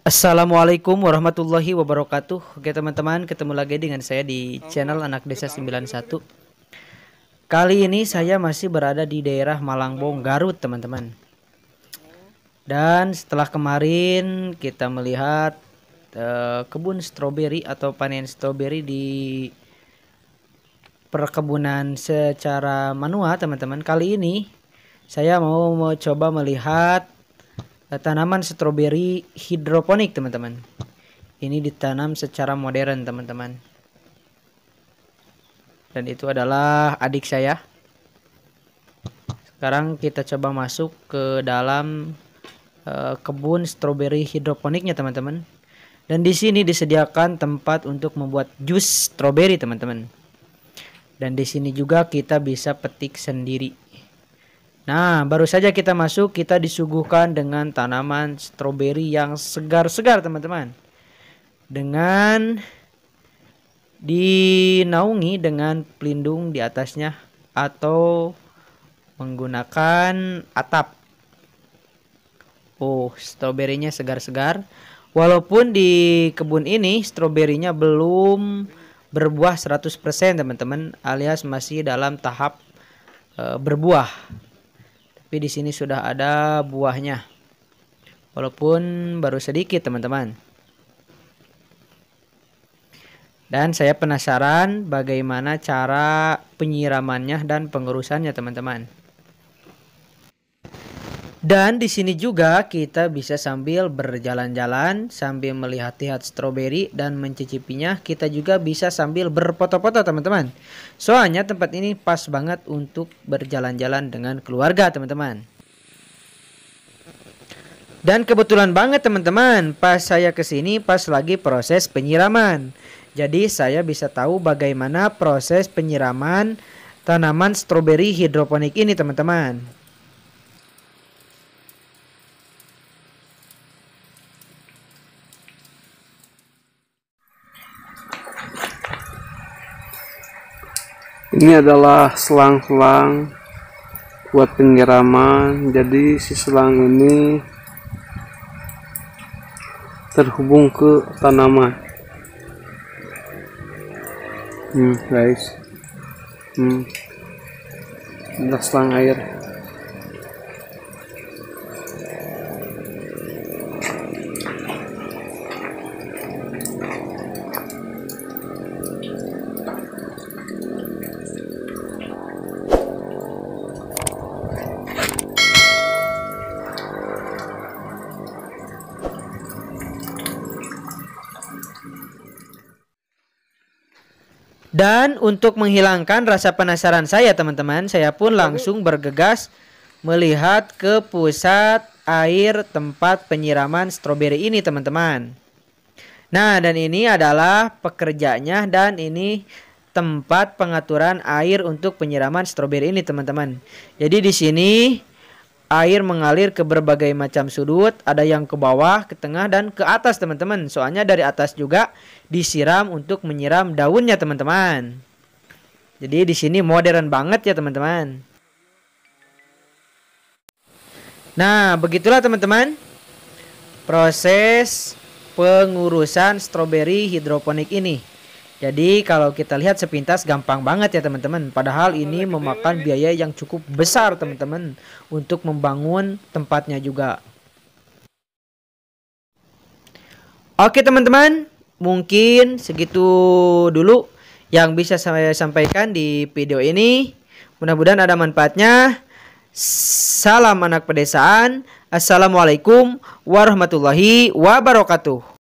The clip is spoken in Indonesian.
Assalamualaikum warahmatullahi wabarakatuh Oke teman-teman ketemu lagi dengan saya di channel Anak Desa 91 Kali ini saya masih berada di daerah Malangbong Garut teman-teman Dan setelah kemarin kita melihat uh, kebun stroberi atau panen stroberi di perkebunan secara manual teman-teman Kali ini saya mau, mencoba melihat Eh, tanaman stroberi hidroponik teman-teman ini ditanam secara modern teman-teman dan itu adalah adik saya sekarang kita coba masuk ke dalam uh, kebun stroberi hidroponiknya teman-teman dan di sini disediakan tempat untuk membuat jus stroberi teman-teman dan di sini juga kita bisa petik sendiri Nah, baru saja kita masuk, kita disuguhkan dengan tanaman stroberi yang segar-segar, teman-teman. Dengan dinaungi dengan pelindung di atasnya atau menggunakan atap. Oh, stroberinya segar-segar. Walaupun di kebun ini stroberinya belum berbuah 100% teman-teman, alias masih dalam tahap eh, berbuah tapi di sini sudah ada buahnya walaupun baru sedikit teman-teman dan saya penasaran bagaimana cara penyiramannya dan pengurusannya teman-teman dan di sini juga kita bisa sambil berjalan-jalan, sambil melihat-lihat stroberi dan mencicipinya. Kita juga bisa sambil berfoto-foto teman-teman. Soalnya tempat ini pas banget untuk berjalan-jalan dengan keluarga teman-teman. Dan kebetulan banget teman-teman, pas saya kesini pas lagi proses penyiraman. Jadi saya bisa tahu bagaimana proses penyiraman tanaman stroberi hidroponik ini teman-teman. ini adalah selang-selang buat penyiraman. jadi si selang ini terhubung ke tanaman hmm guys hmm ada selang air Dan untuk menghilangkan rasa penasaran saya teman-teman, saya pun langsung bergegas melihat ke pusat air tempat penyiraman stroberi ini teman-teman. Nah, dan ini adalah pekerjanya dan ini tempat pengaturan air untuk penyiraman stroberi ini teman-teman. Jadi di sini air mengalir ke berbagai macam sudut, ada yang ke bawah, ke tengah, dan ke atas teman-teman. Soalnya dari atas juga disiram untuk menyiram daunnya teman-teman. Jadi di sini modern banget ya teman-teman. Nah begitulah teman-teman proses pengurusan stroberi hidroponik ini. Jadi kalau kita lihat sepintas gampang banget ya teman-teman. Padahal ini memakan biaya yang cukup besar teman-teman untuk membangun tempatnya juga. Oke teman-teman, mungkin segitu dulu yang bisa saya sampaikan di video ini. Mudah-mudahan ada manfaatnya. Salam anak pedesaan. Assalamualaikum warahmatullahi wabarakatuh.